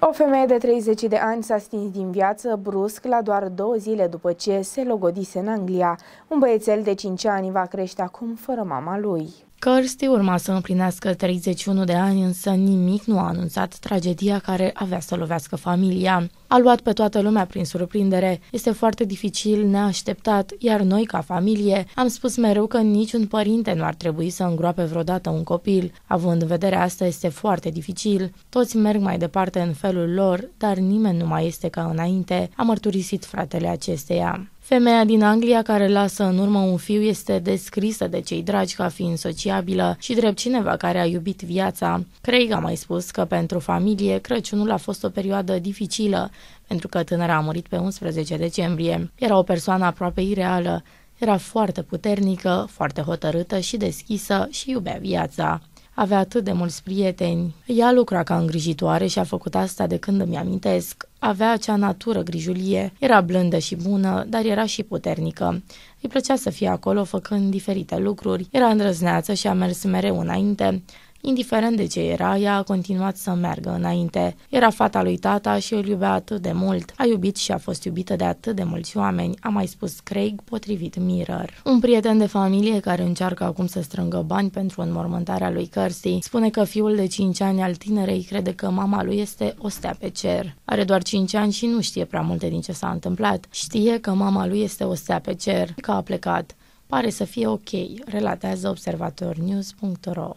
O femeie de 30 de ani s-a stins din viață brusc la doar două zile după ce se logodise în Anglia. Un băiețel de 5 ani va crește acum fără mama lui. Kirsty urma să împlinească 31 de ani, însă nimic nu a anunțat tragedia care avea să lovească familia. A luat pe toată lumea prin surprindere. Este foarte dificil, neașteptat, iar noi, ca familie, am spus mereu că niciun părinte nu ar trebui să îngroape vreodată un copil. Având în vedere asta, este foarte dificil. Toți merg mai departe în felul lor, dar nimeni nu mai este ca înainte, a mărturisit fratele acesteia. Femeia din Anglia care lasă în urmă un fiu este descrisă de cei dragi ca fiind sociabilă și drept cineva care a iubit viața. Craig a mai spus că pentru familie Crăciunul a fost o perioadă dificilă, pentru că tânăra a murit pe 11 decembrie. Era o persoană aproape ireală, era foarte puternică, foarte hotărâtă și deschisă și iubea viața. Avea atât de mulți prieteni. Ea lucra ca îngrijitoare și a făcut asta de când îmi amintesc. Avea acea natură grijulie, era blândă și bună, dar era și puternică. Îi plăcea să fie acolo făcând diferite lucruri, era îndrăzneață și a mers mereu înainte, Indiferent de ce era, ea a continuat să meargă înainte. Era fata lui tata și îl iubea atât de mult. A iubit și a fost iubită de atât de mulți oameni, a mai spus Craig potrivit Mirror. Un prieten de familie care încearcă acum să strângă bani pentru înmormântarea lui Kirsty spune că fiul de 5 ani al tinerei crede că mama lui este o stea pe cer. Are doar 5 ani și nu știe prea multe din ce s-a întâmplat. Știe că mama lui este o stea pe cer, că a plecat. Pare să fie ok, relatează observatornews.ro.